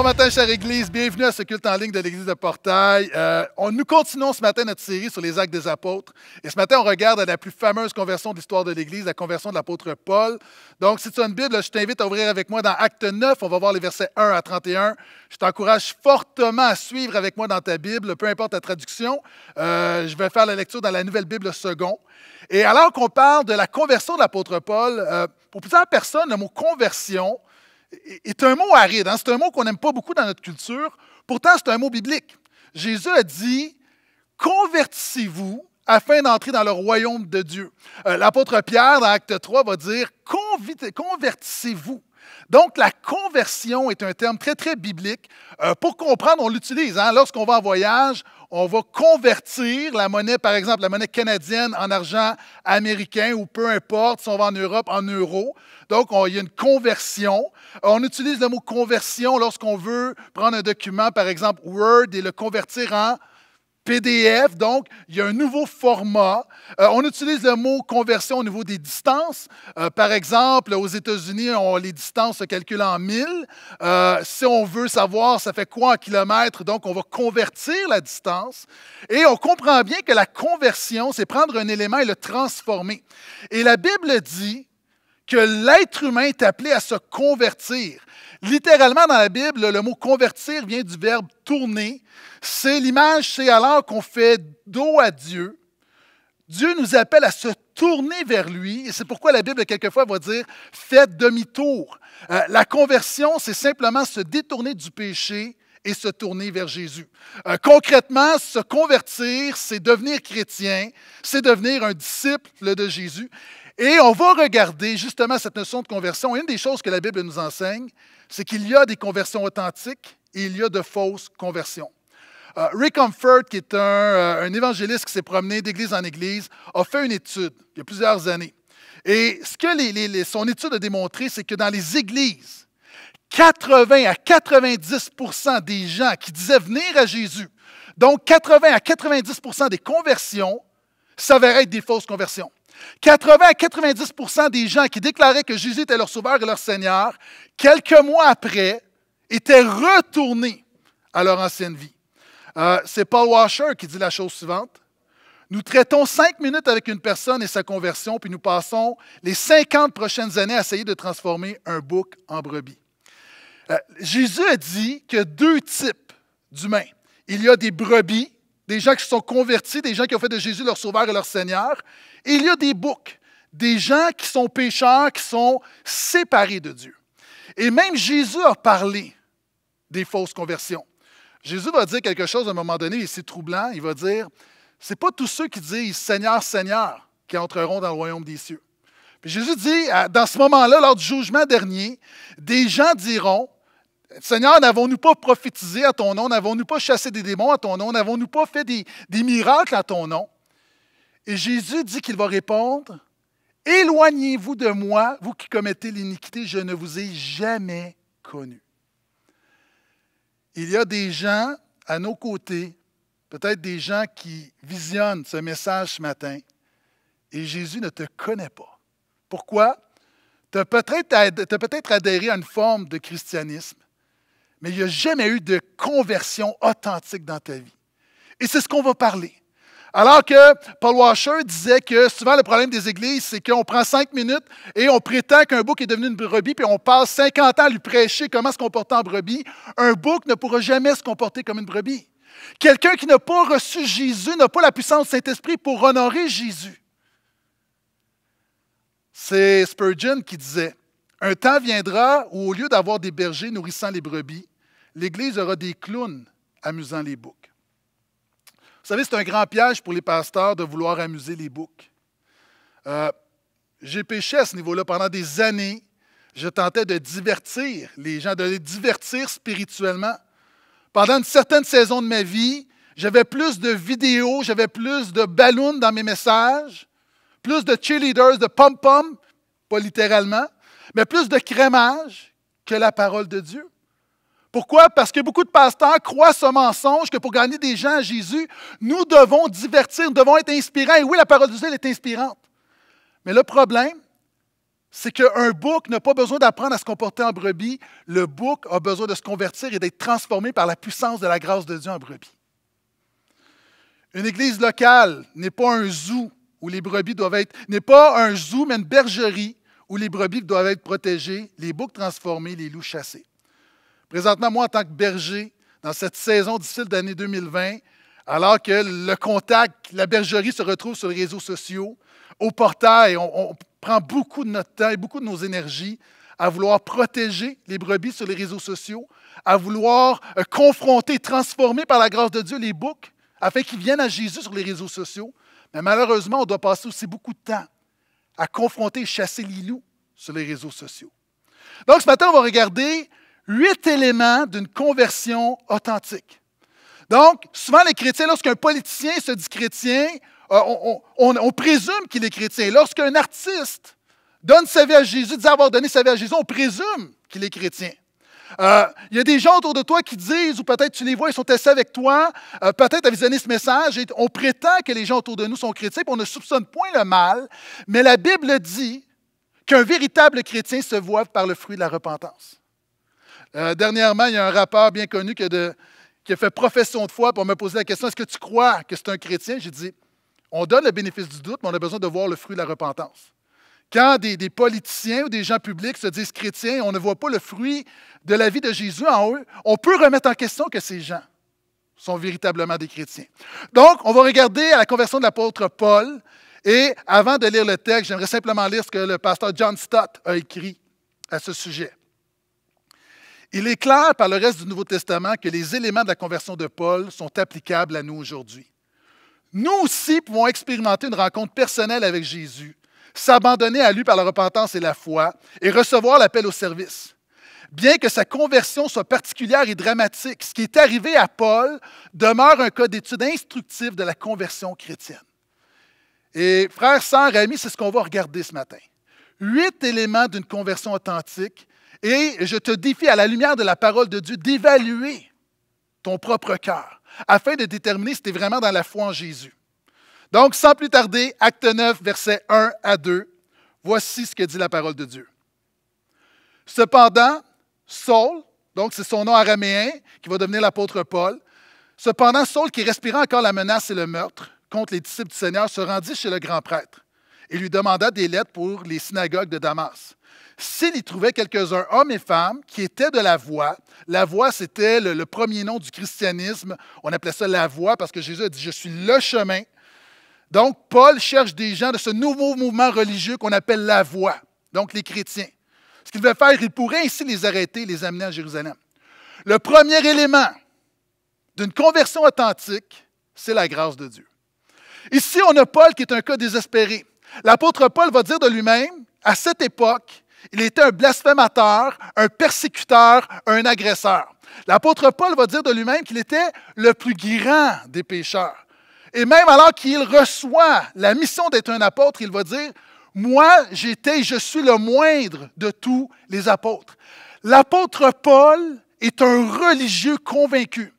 Bon matin, chère Église. Bienvenue à ce culte en ligne de l'Église de Portail. Euh, on, nous continuons ce matin notre série sur les actes des apôtres. Et ce matin, on regarde la plus fameuse conversion de l'histoire de l'Église, la conversion de l'apôtre Paul. Donc, si tu as une Bible, je t'invite à ouvrir avec moi dans Acte 9. On va voir les versets 1 à 31. Je t'encourage fortement à suivre avec moi dans ta Bible, peu importe la traduction. Euh, je vais faire la lecture dans la Nouvelle Bible second. Et alors qu'on parle de la conversion de l'apôtre Paul, euh, pour plusieurs personnes, le mot conversion est un mot aride. Hein. C'est un mot qu'on n'aime pas beaucoup dans notre culture. Pourtant, c'est un mot biblique. Jésus a dit Convertissez-vous afin d'entrer dans le royaume de Dieu. Euh, l'apôtre Pierre, dans Acte 3, va dire Convertissez-vous. Donc, la conversion est un terme très, très biblique. Euh, pour comprendre, on l'utilise. Hein. Lorsqu'on va en voyage, on va convertir la monnaie, par exemple, la monnaie canadienne en argent américain ou peu importe, si on va en Europe, en euros. Donc, on, il y a une conversion. Euh, on utilise le mot conversion lorsqu'on veut prendre un document, par exemple Word, et le convertir en PDF, donc il y a un nouveau format. Euh, on utilise le mot conversion au niveau des distances. Euh, par exemple, aux États-Unis, les distances se calculent en mille. Euh, si on veut savoir ça fait quoi en kilomètres, donc on va convertir la distance. Et on comprend bien que la conversion, c'est prendre un élément et le transformer. Et la Bible dit que l'être humain est appelé à se convertir. Littéralement, dans la Bible, le mot convertir vient du verbe tourner. C'est l'image, c'est alors qu'on fait dos à Dieu. Dieu nous appelle à se tourner vers lui, et c'est pourquoi la Bible, quelquefois, va dire faites demi-tour. Euh, la conversion, c'est simplement se détourner du péché et se tourner vers Jésus. Euh, concrètement, se convertir, c'est devenir chrétien, c'est devenir un disciple de Jésus. Et on va regarder justement cette notion de conversion. Une des choses que la Bible nous enseigne, c'est qu'il y a des conversions authentiques et il y a de fausses conversions. Euh, Rick Comfort, qui est euh, un, évangéliste qui s'est promené d'église en église, a fait une étude il y a plusieurs années. Et ce que les, son étude a démontré, c'est que dans les églises, 80 à 90 des gens qui disaient venir à Jésus, donc 80 à 90 des conversions, s'avéraient être des fausses conversions. 80 à 90 des gens qui déclaraient que Jésus était leur sauveur et leur Seigneur, quelques mois après, étaient retournés à leur ancienne vie. Euh, c'est Paul Washer qui dit la chose suivante. Nous traitons cinq minutes avec une personne et sa conversion, puis nous passons les 50 prochaines années à essayer de transformer un bouc en brebis. Euh, Jésus a dit que deux types d'humains. Il y a des brebis des gens qui se sont convertis, des gens qui ont fait de Jésus leur sauveur et leur Seigneur. il y a des boucs, des gens qui sont pécheurs, qui sont séparés de Dieu. Et même Jésus a parlé des fausses conversions. Jésus va dire quelque chose à un moment donné, et c'est troublant, il va dire, c'est pas tous ceux qui disent Seigneur, Seigneur qui entreront dans le royaume des cieux. Jésus dit, dans ce moment-là, lors du jugement dernier, des gens diront, Seigneur, n'avons-nous pas prophétisé à ton nom? N'avons-nous pas chassé des démons à ton nom? N'avons-nous pas fait des, miracles à ton nom? Et Jésus dit qu'il va répondre, Éloignez-vous de moi, vous qui commettez l'iniquité, je ne vous ai jamais connu. Il y a des gens à nos côtés, peut-être des gens qui visionnent ce message ce matin, et Jésus ne te connaît pas. Pourquoi? Tu as peut-être adhéré à une forme de christianisme mais il n'y a jamais eu de conversion authentique dans ta vie. Et c'est ce qu'on va parler. Alors que Paul Washer disait que souvent le problème des églises, c'est qu'on prend cinq minutes et on prétend qu'un bouc est devenu une brebis, puis on passe 50 ans à lui prêcher comment se comporter en brebis. Un bouc ne pourra jamais se comporter comme une brebis. Quelqu'un qui n'a pas reçu Jésus n'a pas la puissance du Saint-Esprit pour honorer Jésus. C'est Spurgeon qui disait, Un temps viendra où au lieu d'avoir des bergers nourrissant les brebis, l'Église aura des clowns amusant les boucs. Vous savez, c'est un grand piège pour les pasteurs de vouloir amuser les boucs. Euh, j'ai péché à ce niveau-là pendant des années. Je tentais de divertir les gens, de les divertir spirituellement. Pendant une certaine saison de ma vie, j'avais plus de vidéos, j'avais plus de ballons dans mes messages, plus de cheerleaders, de pom-pom, pas littéralement, mais plus de crémage que la parole de Dieu. Pourquoi? Parce que beaucoup de pasteurs croient ce mensonge que pour gagner des gens à Jésus, nous devons divertir, nous devons être inspirants. Et oui, la parole de Dieu est inspirante. Mais le problème, c'est qu'un bouc n'a pas besoin d'apprendre à se comporter en brebis. Le bouc a besoin de se convertir et d'être transformé par la puissance de la grâce de Dieu en brebis. Une église locale n'est pas un zoo où les brebis doivent être, n'est pas un zoo, mais une bergerie où les brebis doivent être protégées, les boucs transformés, les loups chassés. Présentement, moi, en tant que berger, dans cette saison difficile d'année 2020, alors que le contact, la bergerie se retrouve sur les réseaux sociaux, au portail, on, prend beaucoup de notre temps et beaucoup de nos énergies à vouloir protéger les brebis sur les réseaux sociaux, à vouloir euh, confronter, transformer par la grâce de Dieu les boucs afin qu'ils viennent à Jésus sur les réseaux sociaux. Mais malheureusement, on doit passer aussi beaucoup de temps à confronter et chasser les loups sur les réseaux sociaux. Donc ce matin, on va regarder huit éléments d'une conversion authentique. Donc, souvent les chrétiens, lorsqu'un politicien se dit chrétien, euh, on, présume qu'il est chrétien. Lorsqu'un artiste donne sa vie à Jésus, dit avoir donné sa vie à Jésus, on présume qu'il est chrétien. Euh, il y a des gens autour de toi qui disent, ou peut-être tu les vois, ils sont assis avec toi, euh, peut-être à donné ce message, et on prétend que les gens autour de nous sont chrétiens, puis on ne soupçonne point le mal, mais la Bible dit qu'un véritable chrétien se voit par le fruit de la repentance. Euh, dernièrement, il y a un rappeur bien connu qui a, fait profession de foi, pour me poser la question Est-ce que tu crois que c'est un chrétien J'ai dit On donne le bénéfice du doute, mais on a besoin de voir le fruit de la repentance. Quand des, des, politiciens ou des gens publics se disent chrétiens, on ne voit pas le fruit de la vie de Jésus en eux, on peut remettre en question que ces gens sont véritablement des chrétiens. Donc, on va regarder à la conversion de l'apôtre Paul. Et avant de lire le texte, j'aimerais simplement lire ce que le pasteur John Stott a écrit à ce sujet. Il est clair par le reste du Nouveau Testament que les éléments de la conversion de Paul sont applicables à nous aujourd'hui. Nous aussi pouvons expérimenter une rencontre personnelle avec Jésus, s'abandonner à lui par la repentance et la foi et recevoir l'appel au service. Bien que sa conversion soit particulière et dramatique, ce qui est arrivé à Paul demeure un cas d'étude instructif de la conversion chrétienne. Et frères, sœurs, amis, c'est ce qu'on va regarder ce matin. Huit éléments d'une conversion authentique et je te défie à la lumière de la parole de Dieu d'évaluer ton propre cœur afin de déterminer si tu es vraiment dans la foi en Jésus. Donc, sans plus tarder, acte 9, versets 1 à 2, voici ce que dit la parole de Dieu. Cependant, Saul, donc c'est son nom araméen qui va devenir l'apôtre Paul, cependant Saul, qui respirait encore la menace et le meurtre contre les disciples du Seigneur, se rendit chez le grand prêtre et lui demanda des lettres pour les synagogues de Damas. S'il y trouvait quelques-uns, hommes et femmes, qui étaient de la voie, la voie, c'était le, premier nom du christianisme. On appelait ça la voie parce que Jésus a dit Je suis le chemin. Donc, Paul cherche des gens de ce nouveau mouvement religieux qu'on appelle la voie, donc les chrétiens. Ce qu'il veut faire, il pourrait ainsi les arrêter et les amener à Jérusalem. Le premier élément d'une conversion authentique, c'est la grâce de Dieu. Ici, on a Paul qui est un cas désespéré. L'apôtre Paul va dire de lui-même, à cette époque, il était un blasphémateur, un persécuteur, un agresseur. L'apôtre Paul va dire de lui-même qu'il était le plus grand des pécheurs. Et même alors qu'il reçoit la mission d'être un apôtre, il va dire, moi j'étais, je suis le moindre de tous les apôtres. L'apôtre Paul est un religieux convaincu.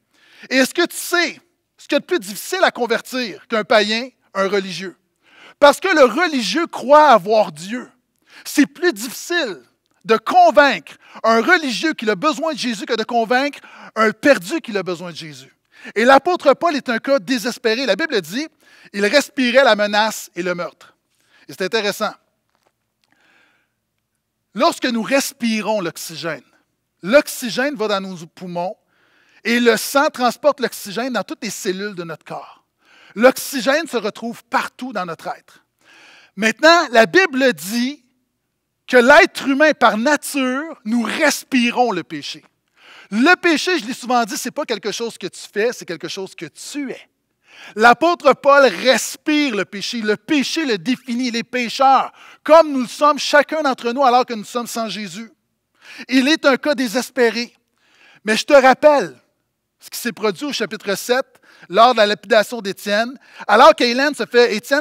Et est-ce que tu sais ce qu'il y a de plus difficile à convertir qu'un païen, un religieux? Parce que le religieux croit avoir Dieu. C'est plus difficile de convaincre un religieux qui a besoin de Jésus que de convaincre un perdu qui a besoin de Jésus. Et l'apôtre Paul est un cas désespéré. La Bible dit, il respirait la menace et le meurtre. Et c'est intéressant. Lorsque nous respirons l'oxygène, l'oxygène va dans nos poumons et le sang transporte l'oxygène dans toutes les cellules de notre corps. L'oxygène se retrouve partout dans notre être. Maintenant, la Bible dit que l'être humain, par nature, nous respirons le péché. Le péché, je l'ai souvent dit, ce n'est pas quelque chose que tu fais, c'est quelque chose que tu es. L'apôtre Paul respire le péché. Le péché le définit, les pécheurs, comme nous le sommes chacun d'entre nous alors que nous sommes sans Jésus. Il est un cas désespéré. Mais je te rappelle ce qui s'est produit au chapitre 7 lors de la lapidation d'Étienne, alors qu'Étienne se,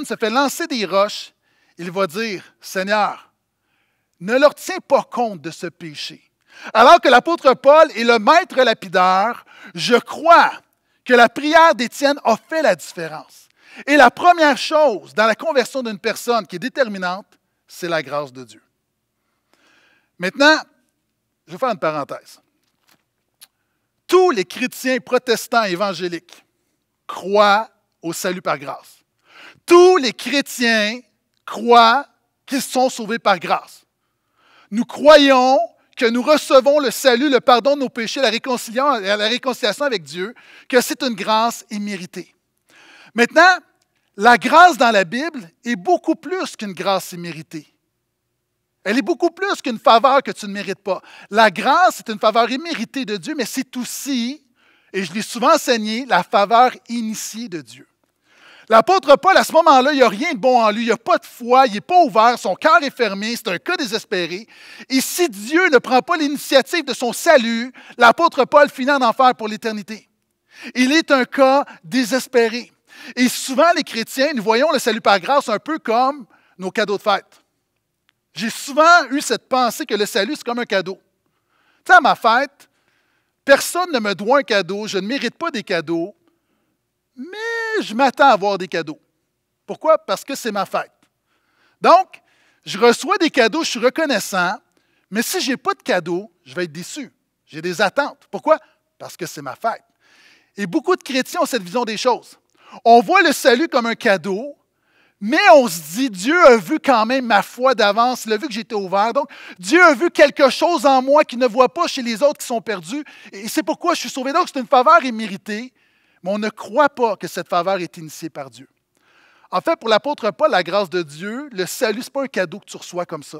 se fait lancer des roches, il va dire, Seigneur, ne leur tiens pas compte de ce péché. Alors que l'apôtre Paul est le maître lapideur, je crois que la prière d'Étienne a fait la différence. Et la première chose dans la conversion d'une personne qui est déterminante, c'est la grâce de Dieu. Maintenant, je vais faire une parenthèse. Tous les chrétiens protestants évangéliques croient au salut par grâce. Tous les chrétiens croient qu'ils sont sauvés par grâce. Nous croyons que nous recevons le salut, le pardon de nos péchés, la réconciliation, la réconciliation avec Dieu, que c'est une grâce imméritée. Maintenant, la grâce dans la Bible est beaucoup plus qu'une grâce imméritée. Elle est beaucoup plus qu'une faveur que tu ne mérites pas. La grâce est une faveur imméritée de Dieu, mais c'est aussi et je l'ai souvent enseigné, la faveur initiée de Dieu. L'apôtre Paul, à ce moment-là, il n'y a rien de bon en lui, il n'y a pas de foi, il n'est pas ouvert, son cœur est fermé, c'est un cas désespéré. Et si Dieu ne prend pas l'initiative de son salut, l'apôtre Paul finit en enfer pour l'éternité. Il est un cas désespéré. Et souvent, les chrétiens, nous voyons le salut par grâce un peu comme nos cadeaux de fête. J'ai souvent eu cette pensée que le salut, c'est comme un cadeau. Tu sais, à ma fête, Personne ne me doit un cadeau, je ne mérite pas des cadeaux, mais je m'attends à avoir des cadeaux. Pourquoi? Parce que c'est ma fête. Donc, je reçois des cadeaux, je suis reconnaissant, mais si je n'ai pas de cadeaux, je vais être déçu. J'ai des attentes. Pourquoi? Parce que c'est ma fête. Et beaucoup de chrétiens ont cette vision des choses. On voit le salut comme un cadeau, mais on se dit, Dieu a vu quand même ma foi d'avance, il a vu que j'étais ouvert. Donc, Dieu a vu quelque chose en moi qu'il ne voit pas chez les autres qui sont perdus. Et c'est pourquoi je suis sauvé. Donc, c'est une faveur imméritée, mais on ne croit pas que cette faveur est initiée par Dieu. En fait, pour l'apôtre Paul, la grâce de Dieu, le salut, ce n'est pas un cadeau que tu reçois comme ça.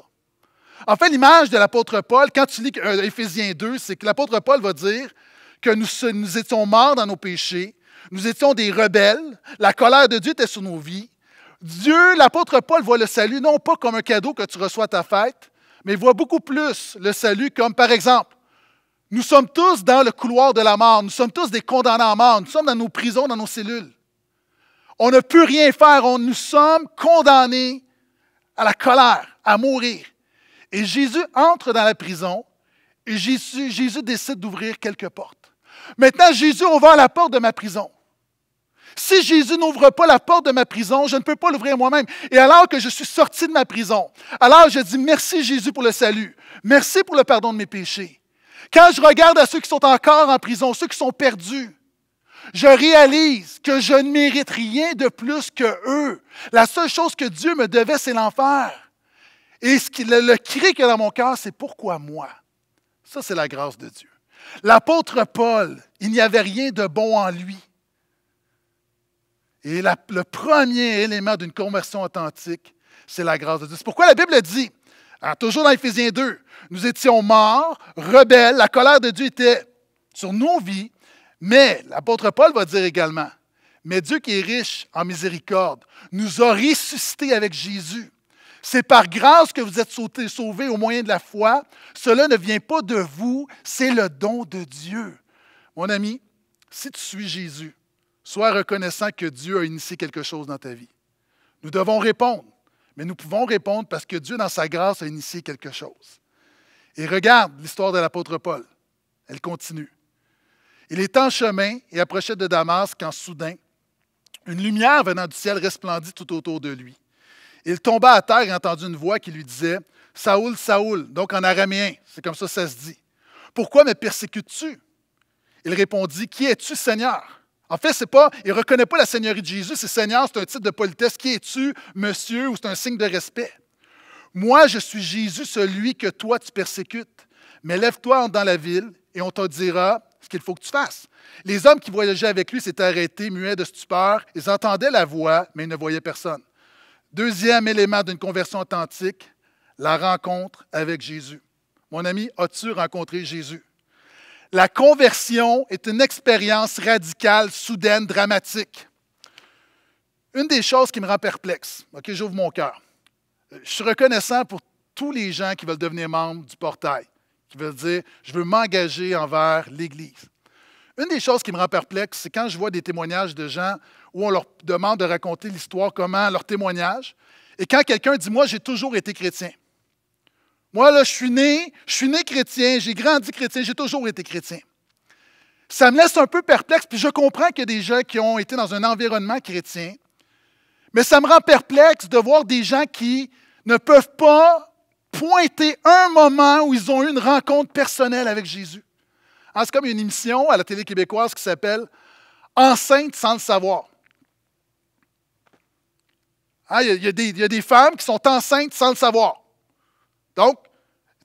En fait, l'image de l'apôtre Paul, quand tu lis euh, Éphésiens 2, c'est que l'apôtre Paul va dire que nous, nous étions morts dans nos péchés, nous étions des rebelles, la colère de Dieu était sur nos vies, Dieu, l'apôtre Paul, voit le salut non pas comme un cadeau que tu reçois à ta fête, mais voit beaucoup plus le salut comme, par exemple, nous sommes tous dans le couloir de la mort, nous sommes tous des condamnés à mort, nous sommes dans nos prisons, dans nos cellules. On ne peut rien faire, on, nous sommes condamnés à la colère, à mourir. Et Jésus entre dans la prison et Jésus, Jésus décide d'ouvrir quelques portes. Maintenant, Jésus ouvre la porte de ma prison. Si Jésus n'ouvre pas la porte de ma prison, je ne peux pas l'ouvrir moi-même. Et alors que je suis sorti de ma prison, alors je dis merci Jésus pour le salut, merci pour le pardon de mes péchés. Quand je regarde à ceux qui sont encore en prison, ceux qui sont perdus, je réalise que je ne mérite rien de plus que eux. La seule chose que Dieu me devait, c'est l'enfer. Et ce qui, le, le cri qu'il y a dans mon cœur, c'est pourquoi moi? Ça, c'est la grâce de Dieu. L'apôtre Paul, il n'y avait rien de bon en lui. Et le premier élément d'une conversion authentique, c'est la grâce de Dieu. C'est pourquoi la Bible dit, hein, toujours dans Ephésiens 2, nous étions morts, rebelles, la colère de Dieu était sur nos vies, mais l'apôtre Paul va dire également, mais Dieu qui est riche en miséricorde nous a ressuscités avec Jésus. C'est par grâce que vous êtes sauvés au moyen de la foi. Cela ne vient pas de vous, c'est le don de Dieu. Mon ami, si tu suis Jésus, Sois reconnaissant que Dieu a initié quelque chose dans ta vie. Nous devons répondre, mais nous pouvons répondre parce que Dieu, dans sa grâce, a initié quelque chose. Et regarde l'histoire de l'apôtre Paul. Elle continue. Il est en chemin et approchait de Damas quand soudain, une lumière venant du ciel resplendit tout autour de lui. Il tomba à terre et entendit une voix qui lui disait Saoul, Saoul, donc en araméen, c'est comme ça ça se dit. Pourquoi me persécutes-tu Il répondit Qui es-tu, Seigneur en fait, c'est pas, il ne reconnaît pas la Seigneurie de Jésus. C'est Seigneur, c'est un titre de politesse. Qui es-tu, monsieur, ou c'est un signe de respect? Moi, je suis Jésus, celui que toi tu persécutes. Mais lève-toi dans la ville et on te dira ce qu'il faut que tu fasses. Les hommes qui voyageaient avec lui s'étaient arrêtés, muets de stupeur. Ils entendaient la voix, mais ils ne voyaient personne. Deuxième élément d'une conversion authentique, la rencontre avec Jésus. Mon ami, as-tu rencontré Jésus? La conversion est une expérience radicale, soudaine, dramatique. Une des choses qui me rend perplexe, OK, j'ouvre mon cœur. Je suis reconnaissant pour tous les gens qui veulent devenir membres du portail, qui veulent dire je veux m'engager envers l'Église. Une des choses qui me rend perplexe, c'est quand je vois des témoignages de gens où on leur demande de raconter l'histoire, comment leur témoignage, et quand quelqu'un dit moi j'ai toujours été chrétien. Moi, là, je suis né, je suis né chrétien, j'ai grandi chrétien, j'ai toujours été chrétien. Ça me laisse un peu perplexe, puis je comprends qu'il y a des gens qui ont été dans un environnement chrétien, mais ça me rend perplexe de voir des gens qui ne peuvent pas pointer un moment où ils ont eu une rencontre personnelle avec Jésus. Ah, c'est comme une émission à la télé québécoise qui s'appelle Enceinte sans le savoir. Ah, il y a des femmes qui sont enceintes sans le savoir. Donc,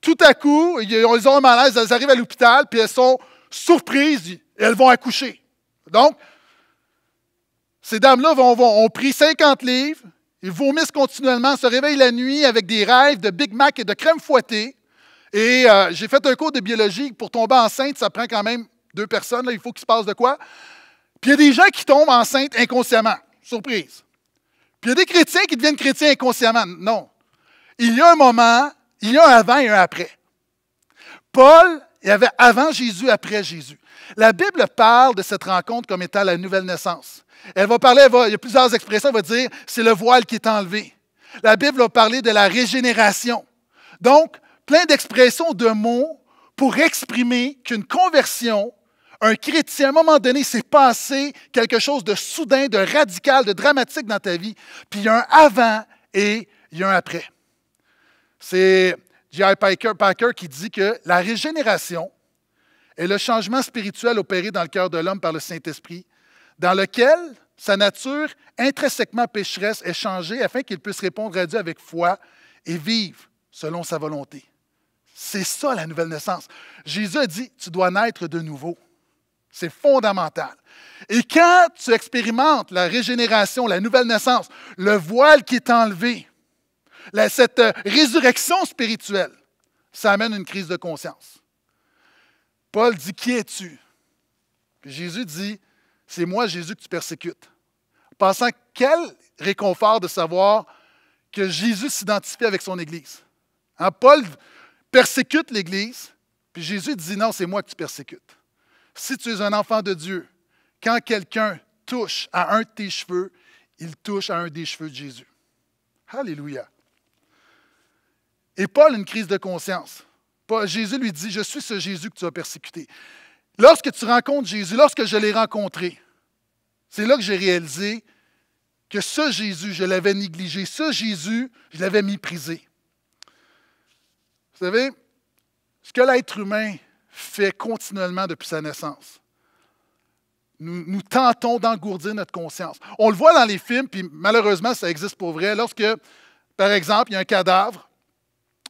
tout à coup, ils ont un malaise, elles arrivent à l'hôpital, puis elles sont surprises, et elles vont accoucher. Donc, ces dames-là vont, ont pris 50 livres, ils vomissent continuellement, se réveillent la nuit avec des rêves de Big Mac et de crème fouettée. Et euh, j'ai fait un cours de biologie. Pour tomber enceinte, ça prend quand même deux personnes. Là, il faut qu'il se passe de quoi. Puis il y a des gens qui tombent enceintes inconsciemment. Surprise. Puis il y a des chrétiens qui deviennent chrétiens inconsciemment. Non. Il y a un moment il y a un avant et un après. Paul, il y avait avant Jésus, après Jésus. La Bible parle de cette rencontre comme étant la nouvelle naissance. Elle va parler, il y a plusieurs expressions, elle va dire c'est le voile qui est enlevé. La Bible va parler de la régénération. Donc, plein d'expressions, de mots pour exprimer qu'une conversion, un chrétien, à un moment donné, s'est passé quelque chose de soudain, de radical, de dramatique dans ta vie. Puis il y a un avant et il y a un après. C'est J.I. Packer, Packer qui dit que la régénération est le changement spirituel opéré dans le cœur de l'homme par le Saint-Esprit, dans lequel sa nature intrinsèquement pécheresse est changée afin qu'il puisse répondre à Dieu avec foi et vivre selon sa volonté. C'est ça la nouvelle naissance. Jésus a dit, tu dois naître de nouveau. C'est fondamental. Et quand tu expérimentes la régénération, la nouvelle naissance, le voile qui est enlevé, cette euh, résurrection spirituelle, ça amène une crise de conscience. Paul dit, qui es-tu? Jésus dit, c'est moi Jésus que tu persécutes. Pensant quel réconfort de savoir que Jésus s'identifie avec son Église. Hein, Paul persécute l'Église, puis Jésus dit, non, c'est moi que tu persécutes. Si tu es un enfant de Dieu, quand quelqu'un touche à un de tes cheveux, il touche à un des cheveux de Jésus. Alléluia. Et Paul a une crise de conscience. Jésus lui dit, je suis ce Jésus que tu as persécuté. Lorsque tu rencontres Jésus, lorsque je l'ai rencontré, c'est là que j'ai réalisé que ce Jésus, je l'avais négligé, ce Jésus, je l'avais méprisé. Vous savez, ce que l'être humain fait continuellement depuis sa naissance, nous tentons d'engourdir notre conscience. On le voit dans les films, puis malheureusement, ça existe pour vrai. Lorsque, par exemple, il y a un cadavre,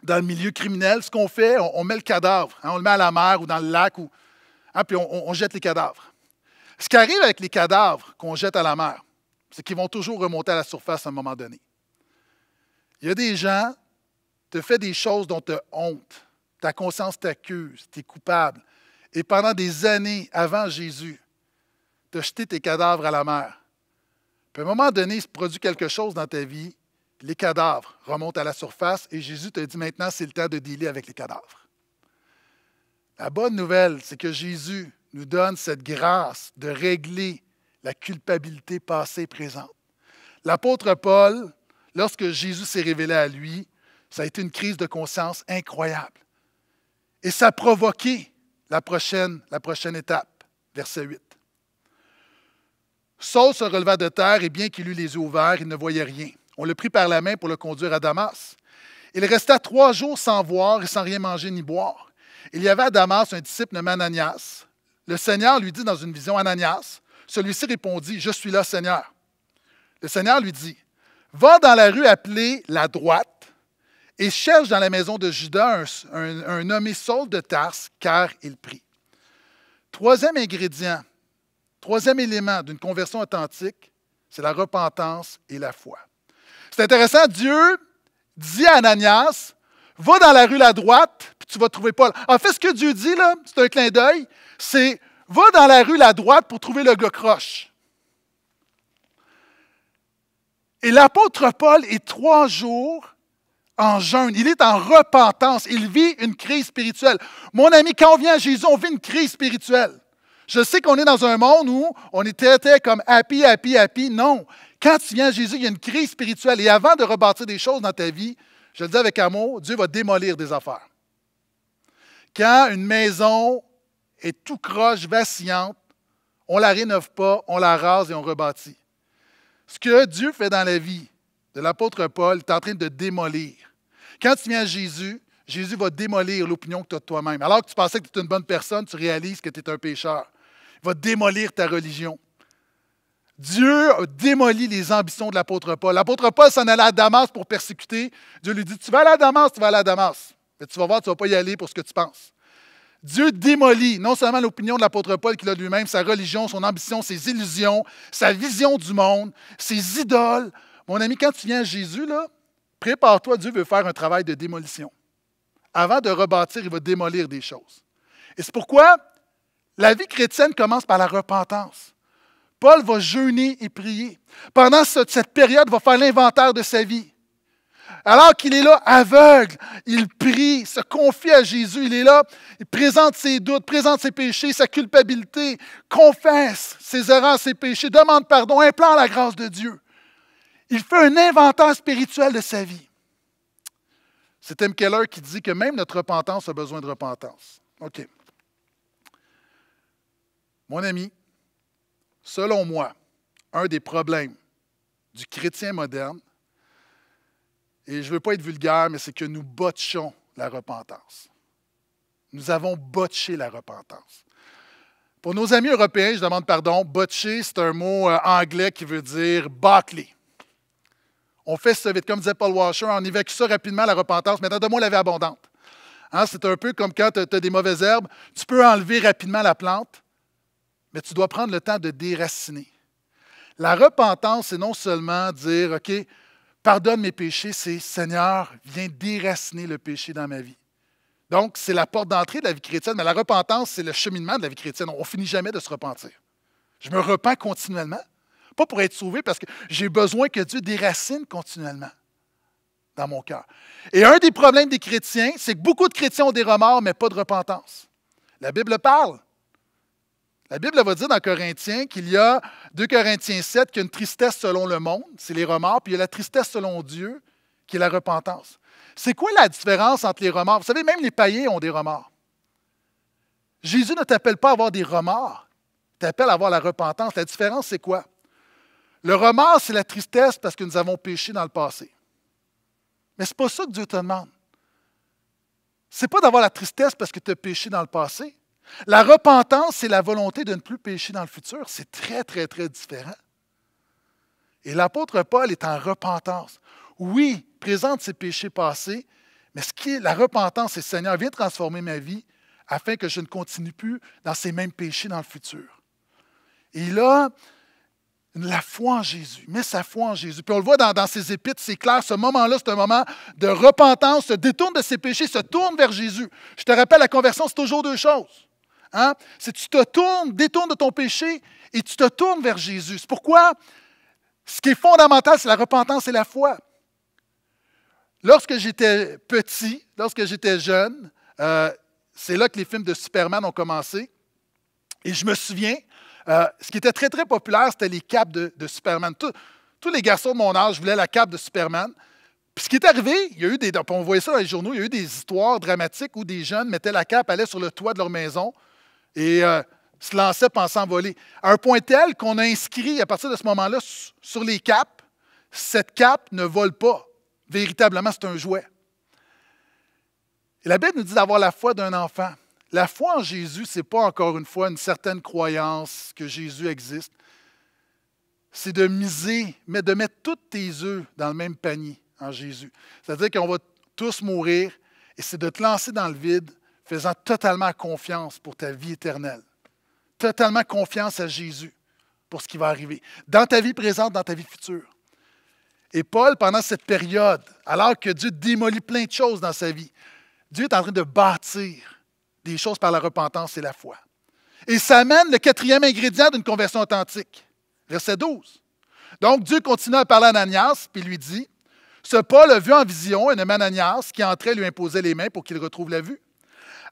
dans le milieu criminel, ce qu'on fait, on, met le cadavre, hein, on le met à la mer ou dans le lac, ou, hein, puis on, jette les cadavres. Ce qui arrive avec les cadavres qu'on jette à la mer, c'est qu'ils vont toujours remonter à la surface à un moment donné. Il y a des gens, te fais des choses dont tu as honte, ta conscience t'accuse, tu es coupable. Et pendant des années avant Jésus, tu as jeté tes cadavres à la mer. Puis à un moment donné, il se produit quelque chose dans ta vie les cadavres remontent à la surface et Jésus te dit maintenant, c'est le temps de dealer avec les cadavres. La bonne nouvelle, c'est que Jésus nous donne cette grâce de régler la culpabilité passée et présente. L'apôtre Paul, lorsque Jésus s'est révélé à lui, ça a été une crise de conscience incroyable. Et ça a provoqué la prochaine, la prochaine étape, verset 8. Saul se releva de terre et bien qu'il eût les yeux ouverts, il ne voyait rien. On le prit par la main pour le conduire à Damas. Il resta trois jours sans voir et sans rien manger ni boire. Il y avait à Damas un disciple nommé Ananias. Le Seigneur lui dit dans une vision Ananias. Celui-ci répondit Je suis là, Seigneur. Le Seigneur lui dit Va dans la rue appelée la droite et cherche dans la maison de Judas un, nommé Saul de Tarse, car il prie. Troisième ingrédient, troisième élément d'une conversion authentique, c'est la repentance et la foi. C'est intéressant, Dieu dit à Ananias, va dans la rue la droite, puis tu vas trouver Paul. En fait, ce que Dieu dit, là, c'est un clin d'œil, c'est va dans la rue la droite pour trouver le gars Et l'apôtre Paul est trois jours en jeûne. Il est en repentance. Il vit une crise spirituelle. Mon ami, quand on vient à Jésus, on vit une crise spirituelle. Je sais qu'on est dans un monde où on est comme happy, happy, happy. Non. Quand tu viens à Jésus, il y a une crise spirituelle. Et avant de rebâtir des choses dans ta vie, je le dis avec amour, Dieu va démolir des affaires. Quand une maison est tout croche, vacillante, on ne la rénove pas, on la rase et on rebâtit. Ce que Dieu fait dans la vie de l'apôtre Paul, tu es en train de démolir. Quand tu viens à Jésus, Jésus va démolir l'opinion que tu as de toi-même. Alors que tu pensais que tu étais une bonne personne, tu réalises que tu es un pécheur. Il va démolir ta religion. Dieu démolit les ambitions de l'apôtre Paul. L'apôtre Paul s'en allait à Damas pour persécuter. Dieu lui dit, tu vas aller à Damas, tu vas aller à Damas. Mais tu vas voir, tu ne vas pas y aller pour ce que tu penses. Dieu démolit non seulement l'opinion de l'apôtre Paul qu'il a lui-même, sa religion, son ambition, ses illusions, sa vision du monde, ses idoles. Mon ami, quand tu viens à Jésus, prépare-toi, Dieu veut faire un travail de démolition. Avant de rebâtir, il va démolir des choses. Et c'est pourquoi la vie chrétienne commence par la repentance. Paul va jeûner et prier. Pendant cette période, il va faire l'inventaire de sa vie. Alors qu'il est là aveugle, il prie, se confie à Jésus. Il est là, il présente ses doutes, présente ses péchés, sa culpabilité, confesse ses erreurs, ses péchés, demande pardon, implore la grâce de Dieu. Il fait un inventaire spirituel de sa vie. C'est M. Keller qui dit que même notre repentance a besoin de repentance. OK. Mon ami, Selon moi, un des problèmes du chrétien moderne, et je ne veux pas être vulgaire, mais c'est que nous botchons la repentance. Nous avons botché la repentance. Pour nos amis européens, je demande pardon, botcher, c'est un mot euh, anglais qui veut dire bâcler. On fait ça vite, comme disait Paul Washer, on évacue ça rapidement, la repentance. mais donne-moi la vie abondante. Hein, c'est un peu comme quand tu as des mauvaises herbes, tu peux enlever rapidement la plante, mais tu dois prendre le temps de déraciner. La repentance, c'est non seulement dire, OK, pardonne mes péchés, c'est Seigneur, viens déraciner le péché dans ma vie. Donc, c'est la porte d'entrée de la vie chrétienne, mais la repentance, c'est le cheminement de la vie chrétienne. On ne finit jamais de se repentir. Je me repens continuellement, pas pour être sauvé, parce que j'ai besoin que Dieu déracine continuellement dans mon cœur. Et un des problèmes des chrétiens, c'est que beaucoup de chrétiens ont des remords, mais pas de repentance. La Bible parle la Bible va dire dans Corinthiens qu'il y a 2 Corinthiens 7 qu'il y a une tristesse selon le monde, c'est les remords, puis il y a la tristesse selon Dieu, qui est la repentance. C'est quoi la différence entre les remords? Vous savez, même les païens ont des remords. Jésus ne t'appelle pas à avoir des remords, il t'appelle à avoir la repentance. La différence, c'est quoi? Le remords, c'est la tristesse parce que nous avons péché dans le passé. Mais ce n'est pas ça que Dieu te demande. Ce n'est pas d'avoir la tristesse parce que tu as péché dans le passé. La repentance, c'est la volonté de ne plus pécher dans le futur. C'est très, très, très différent. Et l'apôtre Paul est en repentance. Oui, présente ses péchés passés, mais ce qui est la repentance, c'est Seigneur, viens transformer ma vie afin que je ne continue plus dans ces mêmes péchés dans le futur. Et il a la foi en Jésus, met sa foi en Jésus. Puis on le voit dans, dans ses épites, c'est clair, ce moment-là, c'est un moment de repentance, se détourne de ses péchés, se tourne vers Jésus. Je te rappelle, la conversion, c'est toujours deux choses. C'est hein? que tu te tournes, détournes de ton péché et tu te tournes vers Jésus. C'est pourquoi ce qui est fondamental, c'est la repentance et la foi. Lorsque j'étais petit, lorsque j'étais jeune, euh, c'est là que les films de Superman ont commencé. Et je me souviens, euh, ce qui était très, très populaire, c'était les capes de, Superman. tous les garçons de mon âge voulaient la cape de Superman. Puis ce qui est arrivé, il y a eu des, on voyait ça dans les journaux, il y a eu des histoires dramatiques où des jeunes mettaient la cape, allaient sur le toit de leur maison, et euh, se lançait pensant voler. À un point tel qu'on a inscrit à partir de ce moment-là sur les capes, cette cape ne vole pas. Véritablement, c'est un jouet. Et la Bible nous dit d'avoir la foi d'un enfant. La foi en Jésus, ce n'est pas encore une fois une certaine croyance que Jésus existe. C'est de miser, mais de mettre tous tes œufs dans le même panier en Jésus. C'est-à-dire qu'on va tous mourir et c'est de te lancer dans le vide faisant totalement confiance pour ta vie éternelle. Totalement confiance à Jésus pour ce qui va arriver, dans ta vie présente, dans ta vie future. Et Paul, pendant cette période, alors que Dieu démolit plein de choses dans sa vie, Dieu est en train de bâtir des choses par la repentance et la foi. Et ça amène le quatrième ingrédient d'une conversion authentique. Verset 12. Donc Dieu continue à parler à Ananias, puis lui dit, Ce Paul a vu en vision un homme Ananias qui entrait lui imposer les mains pour qu'il retrouve la vue.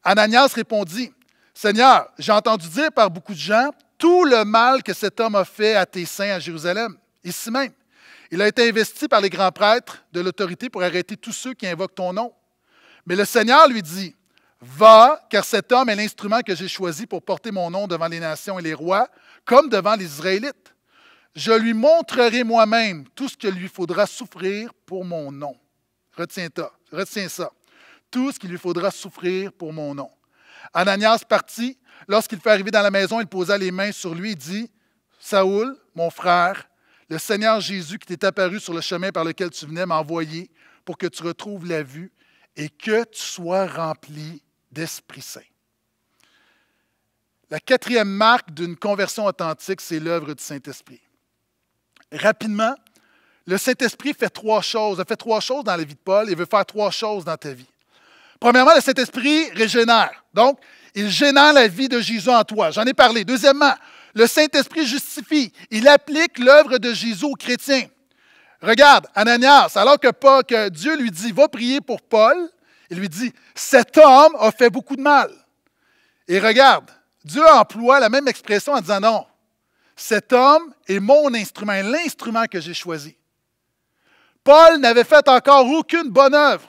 Ananias répondit, Seigneur, j'ai entendu dire par beaucoup de gens tout le mal que cet homme a fait à tes saints à Jérusalem, ici même. Il a été investi par les grands prêtres de l'autorité pour arrêter tous ceux qui invoquent ton nom. Mais le Seigneur lui dit, Va, car cet homme est l'instrument que j'ai choisi pour porter mon nom devant les nations et les rois, comme devant les Israélites. Je lui montrerai moi-même tout ce que lui faudra souffrir pour mon nom. Retiens, retiens ça tout ce qu'il lui faudra souffrir pour mon nom. Ananias partit. Lorsqu'il fut arrivé dans la maison, il posa les mains sur lui et dit, Saoul, mon frère, le Seigneur Jésus qui t'est apparu sur le chemin par lequel tu venais m'envoyer pour que tu retrouves la vue et que tu sois rempli d'Esprit Saint. La quatrième marque d'une conversion authentique, c'est l'œuvre du Saint-Esprit. Rapidement, le Saint-Esprit fait trois choses. Il a fait trois choses dans la vie de Paul et veut faire trois choses dans ta vie. Premièrement, le Saint-Esprit régénère. Donc, il génère la vie de Jésus en toi. J'en ai parlé. Deuxièmement, le Saint-Esprit justifie. Il applique l'œuvre de Jésus aux chrétiens. Regarde, Ananias, alors que, Paul, que Dieu lui dit, va prier pour Paul, il lui dit, cet homme a fait beaucoup de mal. Et regarde, Dieu emploie la même expression en disant, non, cet homme est mon instrument, l'instrument que j'ai choisi. Paul n'avait fait encore aucune bonne œuvre.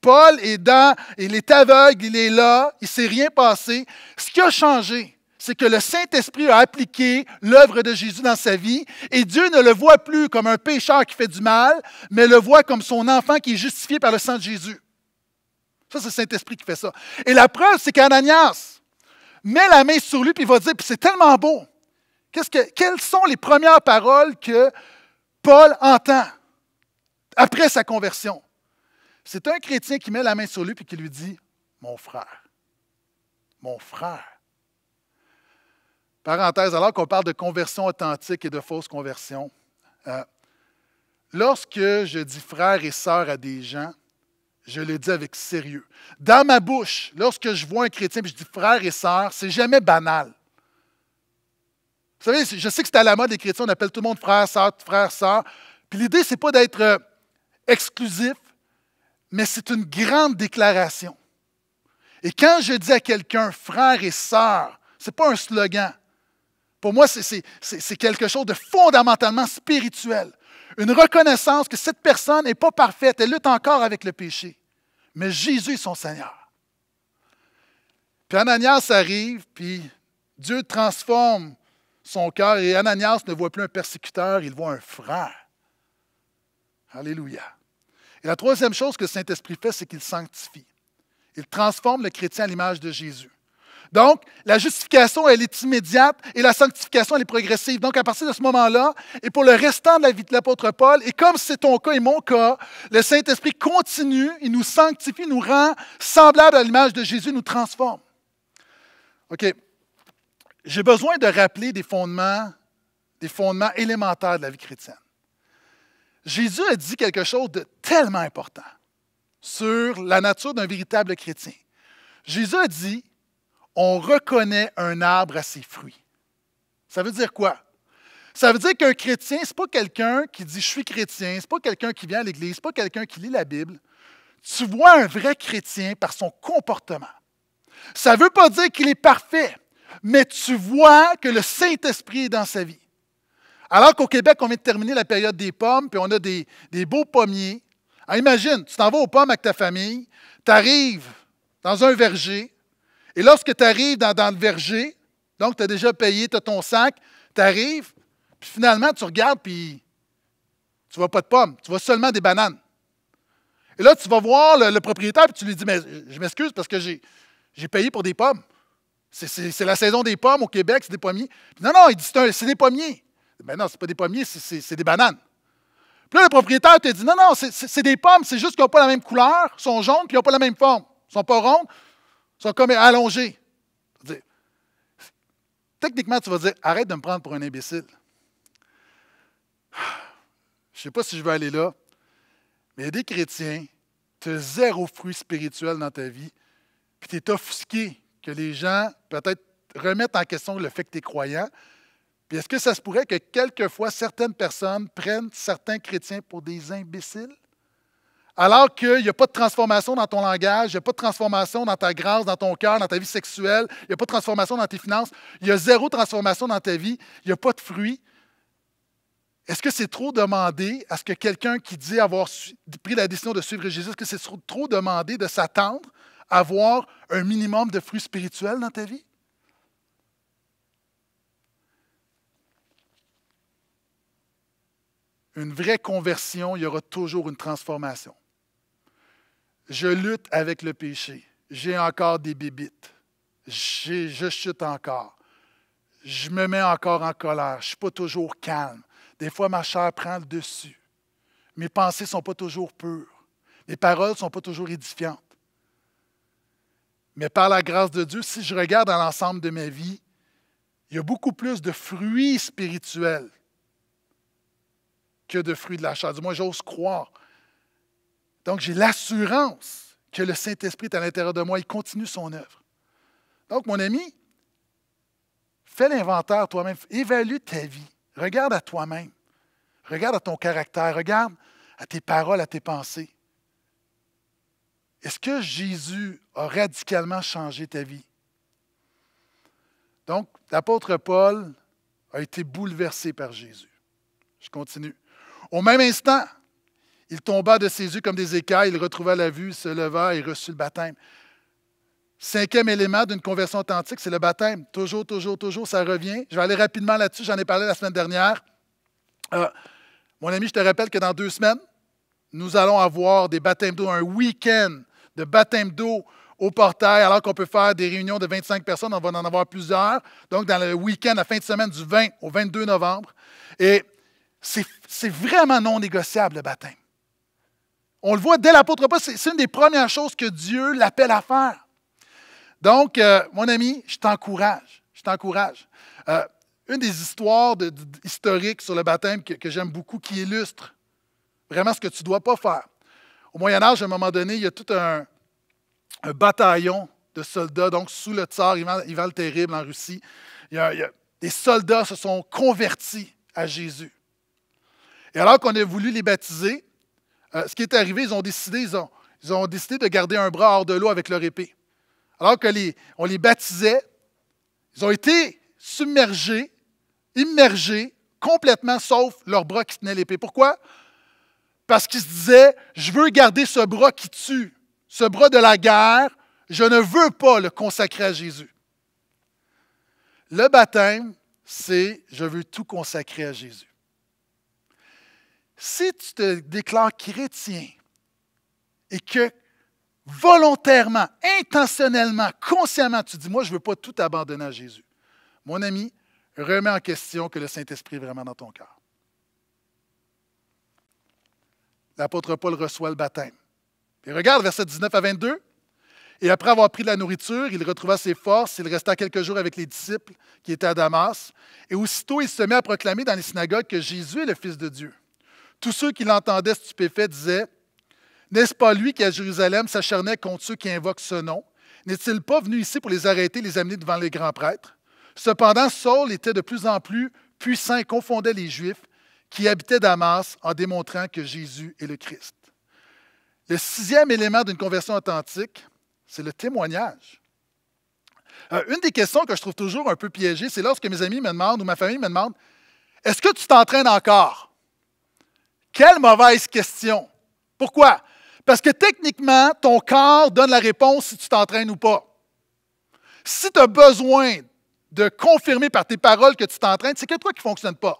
Paul est dans, il est aveugle, il est là, il ne s'est rien passé. Ce qui a changé, c'est que le Saint-Esprit a appliqué l'œuvre de Jésus dans sa vie et Dieu ne le voit plus comme un pécheur qui fait du mal, mais le voit comme son enfant qui est justifié par le sang de Jésus. Ça, c'est le Saint-Esprit qui fait ça. Et la preuve, c'est qu'Ananias met la main sur lui et va dire, c'est tellement beau. quelles sont les premières paroles que Paul entend après sa conversion? C'est un chrétien qui met la main sur lui et qui lui dit Mon frère, mon frère. Parenthèse, alors qu'on parle de conversion authentique et de fausse conversion, euh, lorsque je dis frère et sœur à des gens, je le dis avec sérieux. Dans ma bouche, lorsque je vois un chrétien et je dis frère et sœur, c'est jamais banal. Vous savez, je sais que c'est à la mode des chrétiens, on appelle tout le monde frère, sœur, frère, sœur. Puis l'idée, c'est pas d'être euh, exclusif, mais c'est une grande déclaration. Et quand je dis à quelqu'un frère et sœur, ce n'est pas un slogan. Pour moi, c'est quelque chose de fondamentalement spirituel. Une reconnaissance que cette personne n'est pas parfaite, elle lutte encore avec le péché. Mais Jésus est son Seigneur. Puis Ananias arrive, puis Dieu transforme son cœur et Ananias ne voit plus un persécuteur, il voit un frère. Alléluia la troisième chose que le Saint-Esprit fait, c'est qu'il sanctifie. Il transforme le chrétien à l'image de Jésus. Donc, la justification, elle est immédiate et la sanctification, elle est progressive. Donc, à partir de ce moment-là, et pour le restant de la vie de l'apôtre Paul, et comme c'est ton cas et mon cas, le Saint-Esprit continue, il nous sanctifie, nous rend semblables à l'image de Jésus, nous transforme. OK. J'ai besoin de rappeler des fondements, des fondements élémentaires de la vie chrétienne. Jésus a dit quelque chose de tellement important sur la nature d'un véritable chrétien. Jésus a dit, on reconnaît un arbre à ses fruits. Ça veut dire quoi? Ça veut dire qu'un chrétien, ce n'est pas quelqu'un qui dit je suis chrétien, ce n'est pas quelqu'un qui vient à l'Église, ce n'est pas quelqu'un qui lit la Bible. Tu vois un vrai chrétien par son comportement. Ça ne veut pas dire qu'il est parfait, mais tu vois que le Saint-Esprit est dans sa vie. Alors qu'au Québec, on vient de terminer la période des pommes, puis on a des, beaux pommiers. Ah, imagine, tu t'en vas aux pommes avec ta famille, tu arrives dans un verger, et lorsque tu arrives dans, le verger, donc tu as déjà payé, tu as ton sac, tu arrives, puis finalement tu regardes, puis tu vois pas de pommes, tu vois seulement des bananes. Et là, tu vas voir le, propriétaire, puis tu lui dis, mais je m'excuse parce que j'ai payé pour des pommes. C'est la saison des pommes au Québec, c'est des pommiers. non, non, il dit, c'est des pommiers. Mais ben non, ce pas des pommiers, c'est des bananes. Puis là, le propriétaire te dit Non, non, c'est des pommes, c'est juste qu'elles n'ont pas la même couleur, sont jaunes, puis elles n'ont pas la même forme. ne sont pas rondes, sont comme allongées. techniquement, tu vas dire Arrête de me prendre pour un imbécile. Je ne sais pas si je veux aller là, mais des chrétiens, tu as zéro fruit spirituel dans ta vie, puis tu es offusqué que les gens, peut-être, remettent en question le fait que tu es croyant, est-ce que ça se pourrait que quelquefois certaines personnes prennent certains chrétiens pour des imbéciles? Alors qu'il n'y a pas de transformation dans ton langage, il n'y a pas de transformation dans ta grâce, dans ton cœur, dans ta vie sexuelle, il n'y a pas de transformation dans tes finances, il y a zéro transformation dans ta vie, il n'y a pas de fruits. Est-ce que c'est trop demandé à ce que quelqu'un qui dit avoir pris la décision de suivre Jésus, est-ce que c'est trop demandé de s'attendre à avoir un minimum de fruits spirituels dans ta vie? une vraie conversion, il y aura toujours une transformation. Je lutte avec le péché. J'ai encore des bébites. Je chute encore. Je me mets encore en colère. Je ne suis pas toujours calme. Des fois, ma chair prend le dessus. Mes pensées ne sont pas toujours pures. Mes paroles ne sont pas toujours édifiantes. Mais par la grâce de Dieu, si je regarde dans l'ensemble de ma vie, il y a beaucoup plus de fruits spirituels que de fruits de la chair. Du moins, j'ose croire. Donc, j'ai l'assurance que le Saint-Esprit est à l'intérieur de moi. Il continue son œuvre. Donc, mon ami, fais l'inventaire toi-même. Évalue ta vie. Regarde à toi-même. Regarde à ton caractère. Regarde à tes paroles, à tes pensées. Est-ce que Jésus a radicalement changé ta vie? Donc, l'apôtre Paul a été bouleversé par Jésus. Je continue. Au même instant, il tomba de ses yeux comme des écailles, il retrouva la vue, se leva et reçut le baptême. Cinquième élément d'une conversion authentique, c'est le baptême. Toujours, toujours, toujours, ça revient. Je vais aller rapidement là-dessus, j'en ai parlé la semaine dernière. Euh, mon ami, je te rappelle que dans deux semaines, nous allons avoir des baptêmes d'eau, un week-end de baptêmes d'eau au portail, alors qu'on peut faire des réunions de 25 personnes, on va en avoir plusieurs. Donc, dans le week-end, la fin de semaine du 20 au 22 novembre. Et c'est vraiment non négociable le baptême. On le voit dès l'apôtre Paul, c'est une des premières choses que Dieu l'appelle à faire. Donc, euh, mon ami, je t'encourage. Je t'encourage. Euh, une des histoires historiques sur le baptême que, j'aime beaucoup, qui illustre vraiment ce que tu ne dois pas faire. Au Moyen Âge, à un moment donné, il y a tout un, bataillon de soldats, donc sous le tsar Ivan, le Terrible en Russie. des soldats se sont convertis à Jésus. Et alors qu'on a voulu les baptiser, euh, ce qui est arrivé, ils ont décidé, ils ont, ils ont décidé de garder un bras hors de l'eau avec leur épée. Alors qu'on les, on les baptisait, ils ont été submergés, immergés, complètement sauf leur bras qui tenait l'épée. Pourquoi? Parce qu'ils se disaient, je veux garder ce bras qui tue, ce bras de la guerre, je ne veux pas le consacrer à Jésus. Le baptême, c'est je veux tout consacrer à Jésus si tu te déclares chrétien et que volontairement, intentionnellement, consciemment, tu dis, moi, je ne veux pas tout abandonner à Jésus, mon ami, remets en question que le Saint-Esprit est vraiment dans ton cœur. L'apôtre Paul reçoit le baptême. Et regarde, verset 19 à 22. Et après avoir pris de la nourriture, il retrouva ses forces, il resta quelques jours avec les disciples qui étaient à Damas, et aussitôt il se met à proclamer dans les synagogues que Jésus est le Fils de Dieu. Tous ceux qui l'entendaient stupéfait disaient N'est-ce pas lui qui, à Jérusalem, s'acharnait contre ceux qui invoquent ce nom N'est-il pas venu ici pour les arrêter les amener devant les grands prêtres Cependant, Saul était de plus en plus puissant et confondait les Juifs qui habitaient Damas en démontrant que Jésus est le Christ. Le sixième élément d'une conversion authentique, c'est le témoignage. Euh, une des questions que je trouve toujours un peu piégée, c'est lorsque mes amis me demandent ou ma famille me demande Est-ce que tu t'entraînes encore quelle mauvaise question. Pourquoi? Parce que techniquement, ton corps donne la réponse si tu t'entraînes ou pas. Si tu as besoin de confirmer par tes paroles que tu t'entraînes, c'est que toi qui ne fonctionne pas.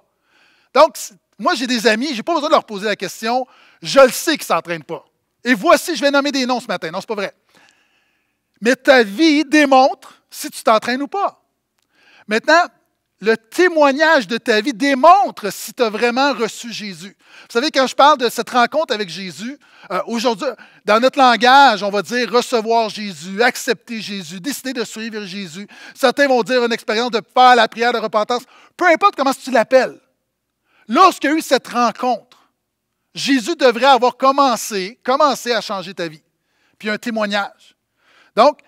Donc, moi, j'ai des amis, je n'ai pas besoin de leur poser la question. Je le sais qu'ils ne s'entraînent pas. Et voici, je vais nommer des noms ce matin. Non, ce pas vrai. Mais ta vie démontre si tu t'entraînes ou pas. Maintenant, le témoignage de ta vie démontre si tu as vraiment reçu Jésus. Vous savez, quand je parle de cette rencontre avec Jésus, euh, aujourd'hui, dans notre langage, on va dire recevoir Jésus, accepter Jésus, décider de suivre Jésus. Certains vont dire une expérience de faire la prière de repentance. Peu importe comment tu l'appelles. Lorsqu'il y a eu cette rencontre, Jésus devrait avoir commencé, commencé à changer ta vie. Puis un témoignage. Donc,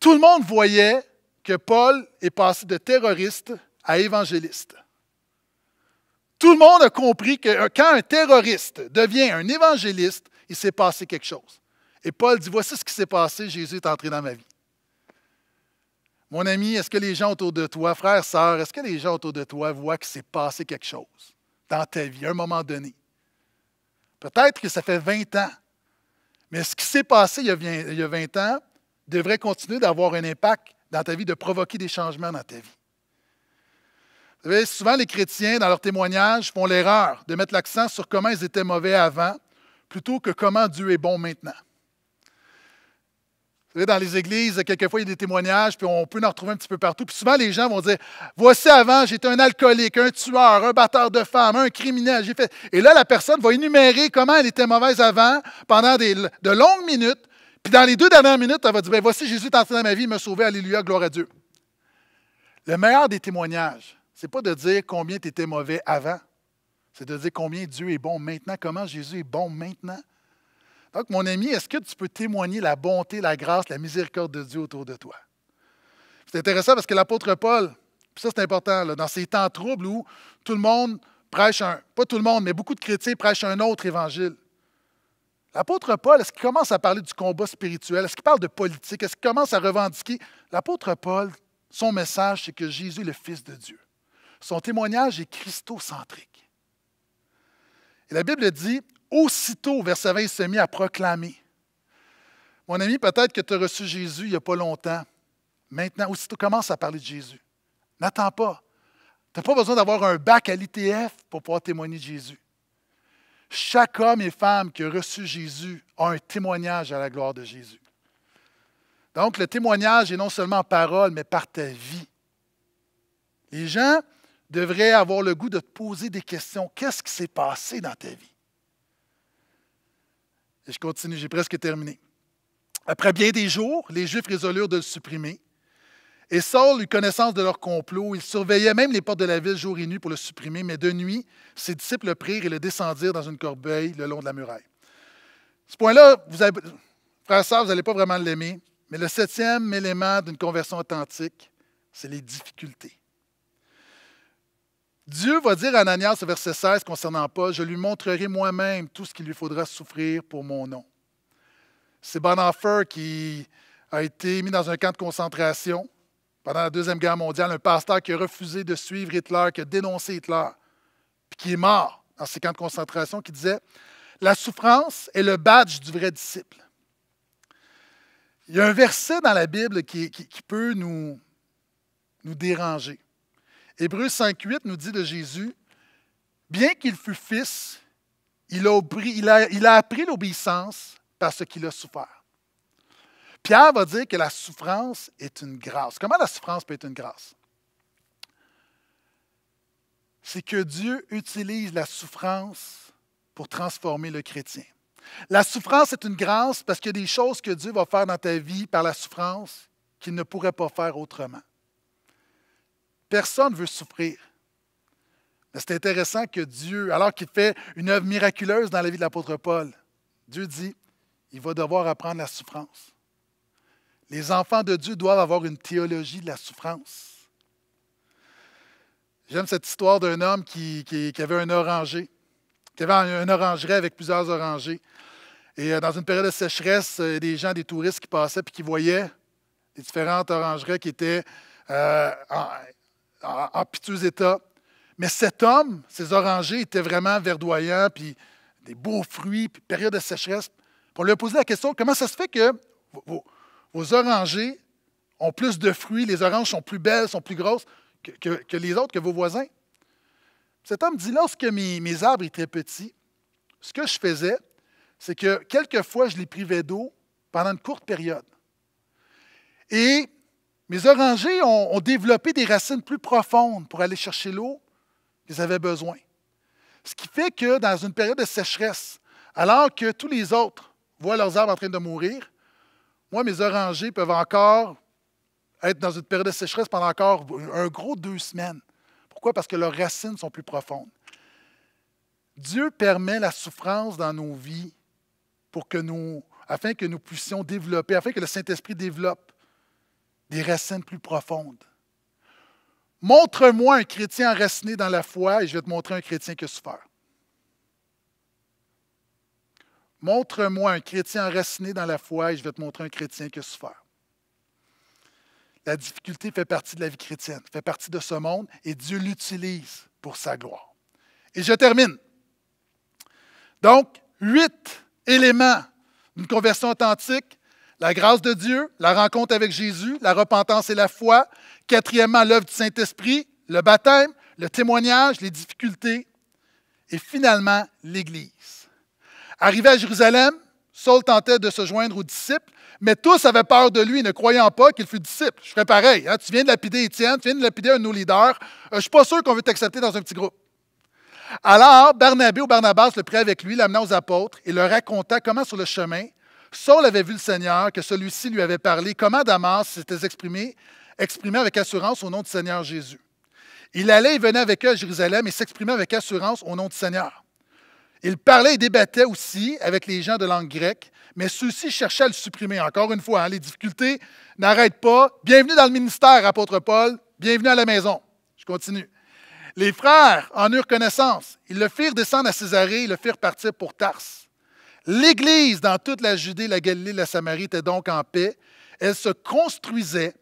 tout le monde voyait que Paul est passé de terroriste à évangéliste. Tout le monde a compris que quand un terroriste devient un évangéliste, il s'est passé quelque chose. Et Paul dit, voici ce qui s'est passé, Jésus est entré dans ma vie. Mon ami, est-ce que les gens autour de toi, frère, sœur, est-ce que les gens autour de toi voient qu'il s'est passé quelque chose dans ta vie à un moment donné? Peut-être que ça fait 20 ans, mais ce qui s'est passé il y a 20 ans devrait continuer d'avoir un impact dans ta vie, de provoquer des changements dans ta vie. Vous savez, souvent les chrétiens, dans leurs témoignages, font l'erreur de mettre l'accent sur comment ils étaient mauvais avant plutôt que comment Dieu est bon maintenant. Vous savez, dans les églises, quelquefois, il y a des témoignages, puis on peut en retrouver un petit peu partout. Puis souvent, les gens vont dire Voici avant, j'étais un alcoolique, un tueur, un batteur de femmes, un criminel. J'ai fait... Et là, la personne va énumérer comment elle était mauvaise avant pendant de longues minutes. Puis dans les deux dernières minutes, elle va dire ben, Voici, Jésus est entré dans ma vie, il m'a sauvé, Alléluia, gloire à Dieu. Le meilleur des témoignages, n'est pas de dire combien tu étais mauvais avant. C'est de dire combien Dieu est bon maintenant, comment Jésus est bon maintenant. Donc, mon ami, est-ce que tu peux témoigner la bonté, la grâce, la miséricorde de Dieu autour de toi? C'est intéressant parce que l'apôtre Paul, ça c'est important, là, dans ces temps troubles où tout le monde prêche un, pas tout le monde, mais beaucoup de chrétiens prêchent un autre évangile. L'apôtre Paul, est-ce qu'il commence à parler du combat spirituel? Est-ce qu'il parle de politique? Est-ce qu'il commence à revendiquer? L'apôtre Paul, son message, c'est que Jésus est le Fils de Dieu. Son témoignage est christocentrique. Et la Bible dit Aussitôt, verset 20, il se mit à proclamer. Mon ami, peut-être que tu as reçu Jésus il n'y a pas longtemps. Maintenant, aussitôt, commence à parler de Jésus. N'attends pas. Tu n'as pas besoin d'avoir un bac à l'ITF pour pouvoir témoigner de Jésus. Chaque homme et femme qui a reçu Jésus a un témoignage à la gloire de Jésus. Donc, le témoignage est non seulement en parole, mais par ta vie. Les gens devrait avoir le goût de te poser des questions. Qu'est-ce qui s'est passé dans ta vie? Et je continue, j'ai presque terminé. Après bien des jours, les Juifs résolurent de le supprimer. Et Saul eut connaissance de leur complot. Il surveillait même les portes de la ville jour et nuit pour le supprimer, mais de nuit, ses disciples le prirent et le descendirent dans une corbeille le long de la muraille. Ce point-là, vous avez, frère Saul, vous n'allez pas vraiment l'aimer, mais le septième élément d'une conversion authentique, c'est les difficultés. Dieu va dire à Ananias, verset 16, concernant Paul, Je lui montrerai moi-même tout ce qu'il lui faudra souffrir pour mon nom. C'est Bonhoeffer qui a été mis dans un camp de concentration pendant la Deuxième Guerre mondiale, un pasteur qui a refusé de suivre Hitler, qui a dénoncé Hitler, puis qui est mort dans ces camps de concentration, qui disait La souffrance est le badge du vrai disciple. Il y a un verset dans la Bible qui, peut nous déranger. Hébreu 5.8 nous dit de Jésus, bien qu'il fût fils, il a, il a appris l'obéissance parce qu'il a souffert. Pierre va dire que la souffrance est une grâce. Comment la souffrance peut être une grâce? C'est que Dieu utilise la souffrance pour transformer le chrétien. La souffrance est une grâce parce qu'il y a des choses que Dieu va faire dans ta vie par la souffrance qu'il ne pourrait pas faire autrement. Personne ne veut souffrir. Mais c'est intéressant que Dieu, alors qu'il fait une œuvre miraculeuse dans la vie de l'apôtre Paul, Dieu dit, il va devoir apprendre la souffrance. Les enfants de Dieu doivent avoir une théologie de la souffrance. J'aime cette histoire d'un homme qui, avait un oranger, qui avait un orangerie avec plusieurs orangers. Et euh, dans une période de sécheresse, il euh, y des gens, des touristes qui passaient puis qui voyaient les différentes orangeries qui étaient euh, en, piteux état. Mais cet homme, ses orangers étaient vraiment verdoyants, puis des beaux fruits, puis période de sécheresse. pour on lui a posé la question comment ça se fait que vos, orangers ont plus de fruits, les oranges sont plus belles, sont plus grosses que, les autres, que vos voisins Cet homme dit lorsque mes arbres étaient petits, ce que je faisais, c'est que quelquefois, je les privais d'eau pendant une courte période. Et mes orangers ont, développé des racines plus profondes pour aller chercher l'eau qu'ils avaient besoin. Ce qui fait que dans une période de sécheresse, alors que tous les autres voient leurs arbres en train de mourir, moi, mes orangers peuvent encore être dans une période de sécheresse pendant encore un gros deux semaines. Pourquoi? Parce que leurs racines sont plus profondes. Dieu permet la souffrance dans nos vies pour que nous, afin que nous puissions développer, afin que le Saint-Esprit développe des racines plus profondes. Montre-moi un chrétien enraciné dans la foi et je vais te montrer un chrétien qui a souffert. Montre-moi un chrétien enraciné dans la foi et je vais te montrer un chrétien qui a souffert. La difficulté fait partie de la vie chrétienne, fait partie de ce monde et Dieu l'utilise pour sa gloire. Et je termine. Donc, huit éléments d'une conversion authentique la grâce de Dieu, la rencontre avec Jésus, la repentance et la foi. Quatrièmement, l'œuvre du Saint-Esprit, le baptême, le témoignage, les difficultés. Et finalement, l'Église. Arrivé à Jérusalem, Saul tentait de se joindre aux disciples, mais tous avaient peur de lui, ne croyant pas qu'il fût disciple. Je ferais pareil. Hein. Tu viens de lapider Étienne, tu viens de lapider un de nos leaders. Euh, je ne suis pas sûr qu'on veut t'accepter dans un petit groupe. Alors, Barnabé ou Barnabas le prit avec lui, l'amena aux apôtres et leur raconta comment, sur le chemin, Saul avait vu le Seigneur, que celui-ci lui avait parlé, comment Damas s'était exprimé, exprimé avec assurance au nom du Seigneur Jésus. Il allait et venait avec eux à Jérusalem et s'exprimait avec assurance au nom du Seigneur. Il parlait et débattait aussi avec les gens de langue grecque, mais ceux-ci cherchaient à le supprimer. Encore une fois, hein, les difficultés n'arrêtent pas. Bienvenue dans le ministère, apôtre Paul. Bienvenue à la maison. Je continue. Les frères en eurent connaissance. Ils le firent descendre à Césarée et le firent partir pour Tarse. L'Église dans toute la Judée, la Galilée, la Samarie était donc en paix. Elle se construisait,